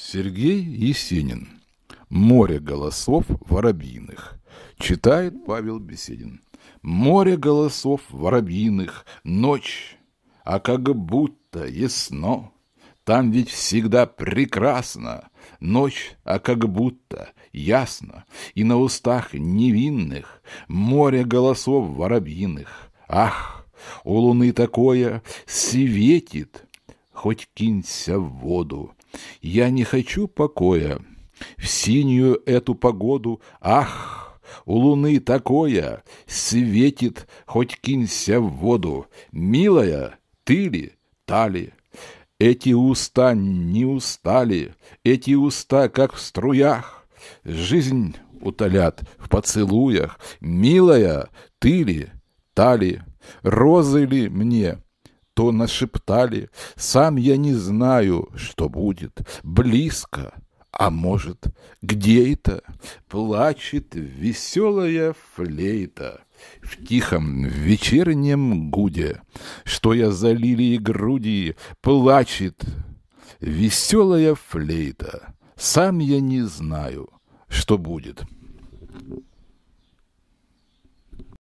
Сергей Есенин. Море голосов воробьиных. Читает Павел Беседин. Море голосов воробьиных, ночь, а как будто ясно. Там ведь всегда прекрасно, ночь, а как будто ясно. И на устах невинных море голосов воробьиных. Ах, у луны такое светит, хоть кинься в воду. Я не хочу покоя. В синюю эту погоду, ах! У луны такое, светит, хоть кинься в воду. Милая, ты ли, та ли? Эти уста не устали, эти уста, как в струях. Жизнь утолят в поцелуях. Милая, ты ли, та ли? Розы ли мне, что нашептали. Сам я не знаю, что будет. Близко, а может, где это? Плачет веселая флейта в тихом вечернем гуде, Что я залили и груди, плачет веселая флейта. Сам я не знаю, что будет.